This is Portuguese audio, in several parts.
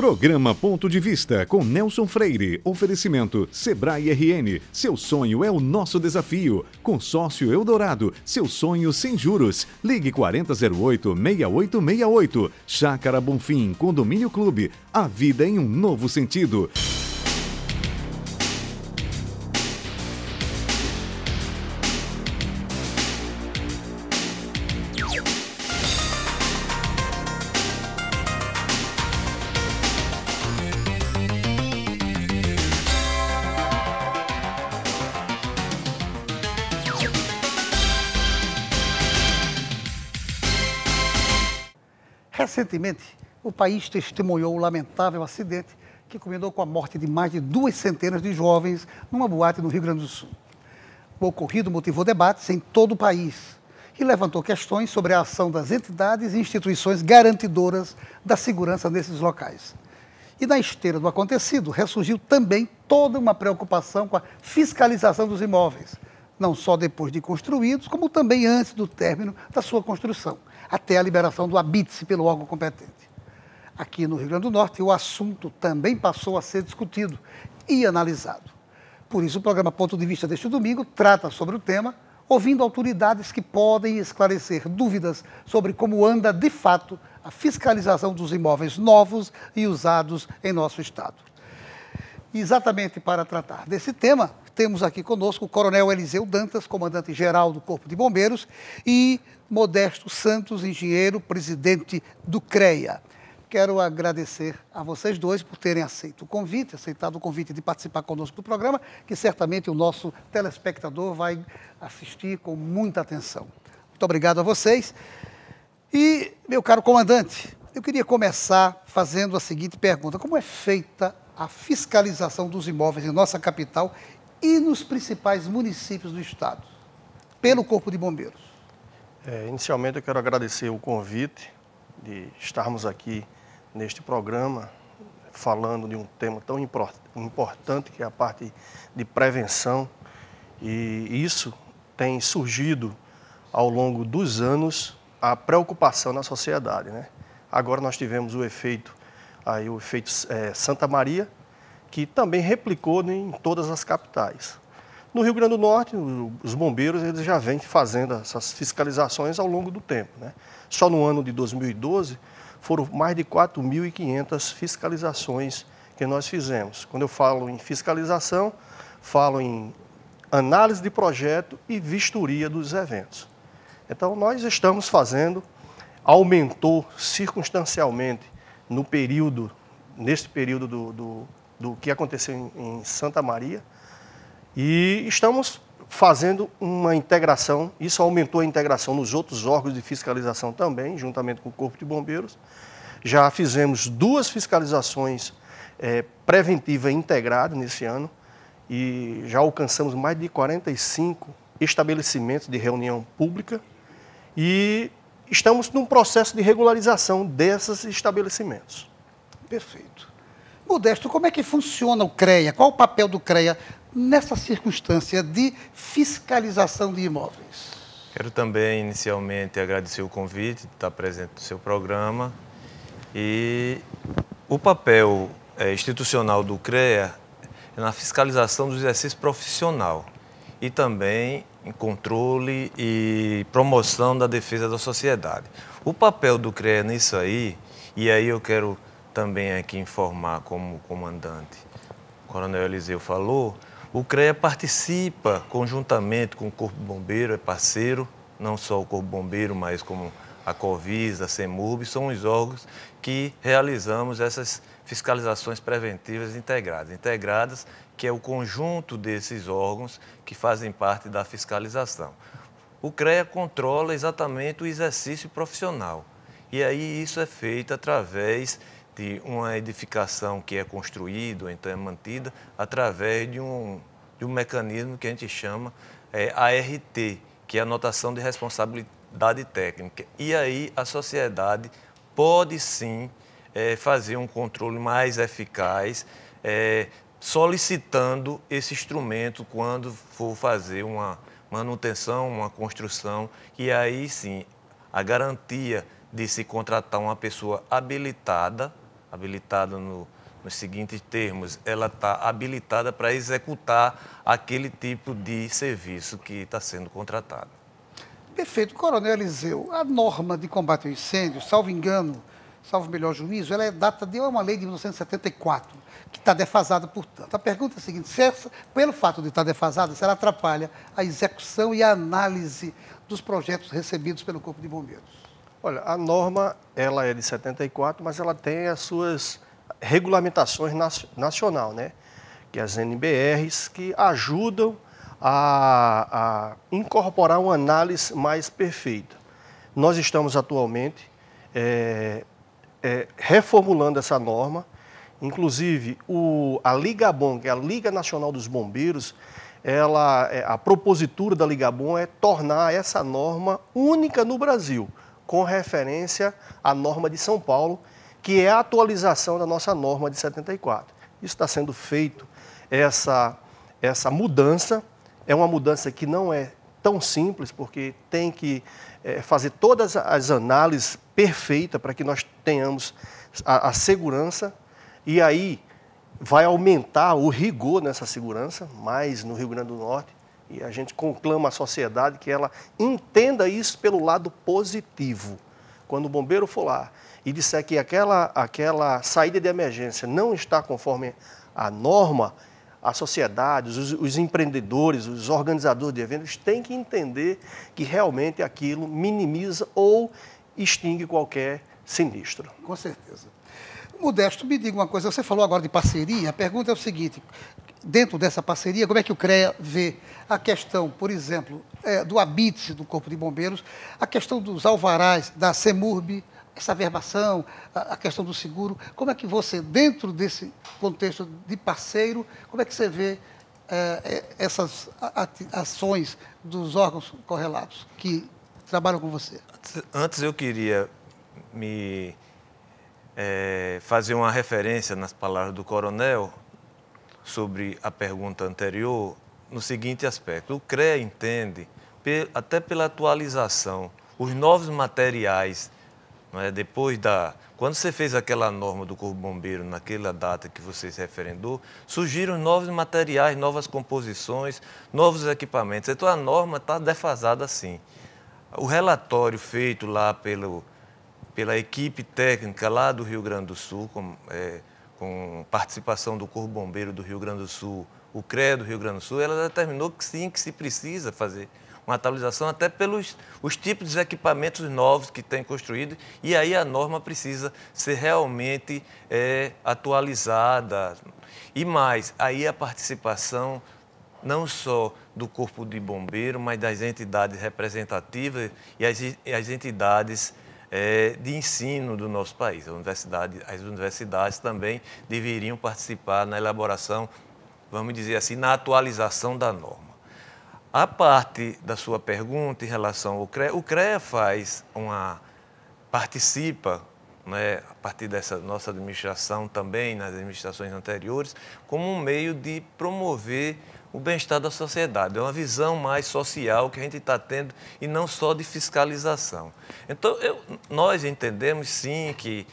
Programa Ponto de Vista com Nelson Freire. Oferecimento Sebrae RN. Seu sonho é o nosso desafio. Consórcio Eldorado. Seu sonho sem juros. Ligue 4008-6868. Chácara Bonfim. Condomínio Clube. A vida em um novo sentido. Recentemente, o país testemunhou o lamentável acidente que culminou com a morte de mais de duas centenas de jovens numa boate no Rio Grande do Sul. O ocorrido motivou debates em todo o país e levantou questões sobre a ação das entidades e instituições garantidoras da segurança nesses locais. E na esteira do acontecido, ressurgiu também toda uma preocupação com a fiscalização dos imóveis não só depois de construídos, como também antes do término da sua construção, até a liberação do habite pelo órgão competente. Aqui no Rio Grande do Norte, o assunto também passou a ser discutido e analisado. Por isso, o programa Ponto de Vista deste domingo trata sobre o tema, ouvindo autoridades que podem esclarecer dúvidas sobre como anda de fato a fiscalização dos imóveis novos e usados em nosso Estado. Exatamente para tratar desse tema, temos aqui conosco o Coronel Eliseu Dantas, comandante-geral do Corpo de Bombeiros, e Modesto Santos, engenheiro, presidente do CREA. Quero agradecer a vocês dois por terem aceito o convite, aceitado o convite de participar conosco do programa, que certamente o nosso telespectador vai assistir com muita atenção. Muito obrigado a vocês. E, meu caro comandante, eu queria começar fazendo a seguinte pergunta: como é feita a fiscalização dos imóveis em nossa capital e nos principais municípios do estado, pelo Corpo de Bombeiros? É, inicialmente eu quero agradecer o convite de estarmos aqui neste programa falando de um tema tão import importante que é a parte de prevenção e isso tem surgido ao longo dos anos a preocupação na sociedade, né? Agora nós tivemos o efeito aí o efeito é, Santa Maria que também replicou né, em todas as capitais. No Rio Grande do Norte, os bombeiros eles já vêm fazendo essas fiscalizações ao longo do tempo. Né? Só no ano de 2012 foram mais de 4.500 fiscalizações que nós fizemos. Quando eu falo em fiscalização, falo em análise de projeto e vistoria dos eventos. Então, nós estamos fazendo, aumentou circunstancialmente no período, neste período do, do do que aconteceu em, em Santa Maria. E estamos fazendo uma integração, isso aumentou a integração nos outros órgãos de fiscalização também, juntamente com o Corpo de Bombeiros. Já fizemos duas fiscalizações é, preventiva integrada nesse ano e já alcançamos mais de 45 estabelecimentos de reunião pública e estamos num processo de regularização desses estabelecimentos. Perfeito. Modesto, como é que funciona o CREA? Qual o papel do CREA nessa circunstância de fiscalização de imóveis? Quero também, inicialmente, agradecer o convite de estar presente no seu programa. E o papel é, institucional do CREA é na fiscalização do exercício profissional e também em controle e promoção da defesa da sociedade. O papel do CREA nisso aí, e aí eu quero também aqui é informar como comandante, o Coronel Eliseu falou, o CREA participa conjuntamente com o Corpo Bombeiro, é parceiro, não só o Corpo Bombeiro, mas como a Covis, a CEMURB, são os órgãos que realizamos essas fiscalizações preventivas integradas. Integradas, que é o conjunto desses órgãos que fazem parte da fiscalização. O CREA controla exatamente o exercício profissional. E aí isso é feito através de uma edificação que é construída, então é mantida, através de um, de um mecanismo que a gente chama é, ART, que é a anotação de responsabilidade técnica. E aí a sociedade pode sim é, fazer um controle mais eficaz, é, solicitando esse instrumento quando for fazer uma manutenção, uma construção, e aí sim a garantia de se contratar uma pessoa habilitada habilitada no, nos seguintes termos, ela está habilitada para executar aquele tipo de serviço que está sendo contratado. Perfeito. Coronel Eliseu, a norma de combate ao incêndio, salvo engano, salvo melhor juízo, ela é data de é uma lei de 1974, que está defasada, portanto. A pergunta é a seguinte, se essa, pelo fato de estar tá defasada, se ela atrapalha a execução e a análise dos projetos recebidos pelo Corpo de Bombeiros? Olha, a norma ela é de 74, mas ela tem as suas regulamentações nacional, né? Que é as NBRs que ajudam a, a incorporar uma análise mais perfeita. Nós estamos atualmente é, é, reformulando essa norma. Inclusive, o, a Ligabom, que é a Liga Nacional dos Bombeiros, ela, é, a propositura da Ligabom é tornar essa norma única no Brasil com referência à norma de São Paulo, que é a atualização da nossa norma de 74. Isso está sendo feito, essa, essa mudança, é uma mudança que não é tão simples, porque tem que é, fazer todas as análises perfeitas para que nós tenhamos a, a segurança, e aí vai aumentar o rigor nessa segurança, mais no Rio Grande do Norte, e a gente conclama a sociedade que ela entenda isso pelo lado positivo. Quando o bombeiro for lá e disser que aquela, aquela saída de emergência não está conforme a norma, a sociedade, os, os, empreendedores, os organizadores de eventos têm que entender que realmente aquilo minimiza ou extingue qualquer sinistro. Com certeza. Modesto, me diga uma coisa. Você falou agora de parceria. A pergunta é o seguinte: dentro dessa parceria, como é que o CREA vê a questão, por exemplo, é, do habite do Corpo de Bombeiros, a questão dos alvarás da CEMURB, essa verbação, a, a, questão do seguro, como é que você, dentro desse contexto de parceiro, como é que você vê é, é essas ações dos órgãos correlatos que trabalham com você? Antes eu queria me é, fazer uma referência nas palavras do coronel sobre a pergunta anterior no seguinte aspecto: o CREA entende, até pela atualização, os novos materiais, é? depois da. Quando você fez aquela norma do Corpo Bombeiro, naquela data que você se referendou, surgiram novos materiais, novas composições, novos equipamentos. Então a norma está defasada assim. O relatório feito lá pelo, pela equipe técnica lá do Rio Grande do Sul, como, é, com participação do Corpo Bombeiro do Rio Grande do Sul, o CREA do Rio Grande do Sul, ela determinou que sim, que se precisa fazer uma atualização até pelos os tipos de equipamentos novos que tem construído e aí a norma precisa ser realmente é, atualizada. E mais, aí a participação não só do Corpo de Bombeiro, mas das entidades representativas e as, e as entidades é, de ensino do nosso país. Universidade, as universidades também deveriam participar na elaboração, vamos dizer assim, na atualização da norma. A parte da sua pergunta em relação ao CREA, o CREA faz uma participa né, a partir dessa nossa administração também, nas administrações anteriores, como um meio de promover o bem-estar da sociedade. É uma visão mais social que a gente está tendo e não só de fiscalização. Então, eu, nós entendemos sim que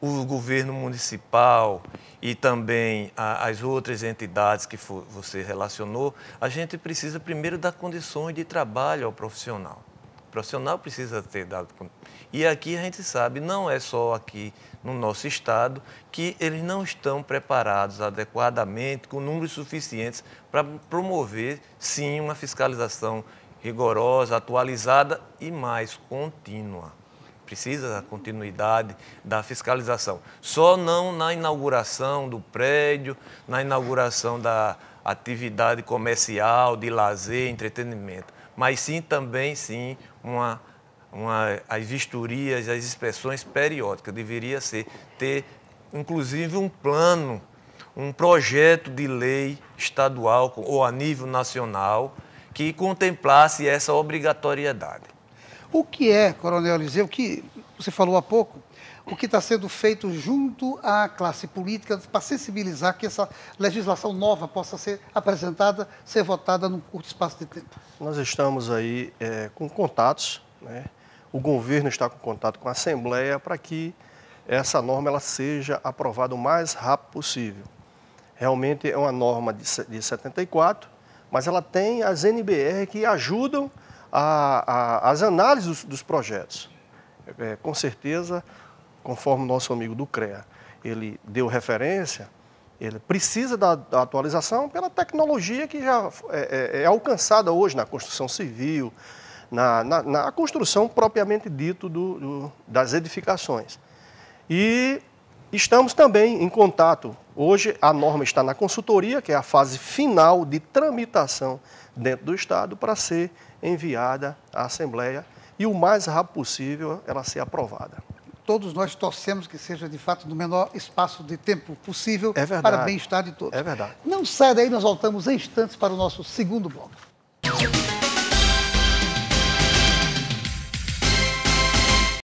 o governo municipal e também a, as outras entidades que for, você relacionou, a gente precisa primeiro dar condições de trabalho ao profissional profissional precisa ter dado. E aqui a gente sabe, não é só aqui no nosso estado, que eles não estão preparados adequadamente, com números suficientes para promover, sim, uma fiscalização rigorosa, atualizada e mais contínua. Precisa da continuidade da fiscalização. Só não na inauguração do prédio, na inauguração da atividade comercial, de lazer, entretenimento mas sim também sim uma, uma, as vistorias, as inspeções periódicas. Deveria ser ter, inclusive, um plano, um projeto de lei estadual ou a nível nacional que contemplasse essa obrigatoriedade. O que é, Coronel Eliseu, que você falou há pouco, o que está sendo feito junto à classe política para sensibilizar que essa legislação nova possa ser apresentada, ser votada num curto espaço de tempo? Nós estamos aí é, com contatos, né? o governo está com contato com a Assembleia para que essa norma ela seja aprovada o mais rápido possível. Realmente é uma norma de, de 74, mas ela tem as NBR que ajudam a, a, as análises dos, dos projetos. É, com certeza, conforme o nosso amigo do CREA, ele deu referência, ele precisa da, da atualização pela tecnologia que já é, é, é alcançada hoje na construção civil, na, na, na construção propriamente dito do, do, das edificações. E estamos também em contato. Hoje a norma está na consultoria, que é a fase final de tramitação dentro do Estado, para ser enviada à Assembleia e o mais rápido possível ela ser aprovada todos nós torcemos que seja, de fato, no menor espaço de tempo possível é para o bem-estar de todos. É verdade. Não sai daí, nós voltamos em instantes para o nosso segundo bloco.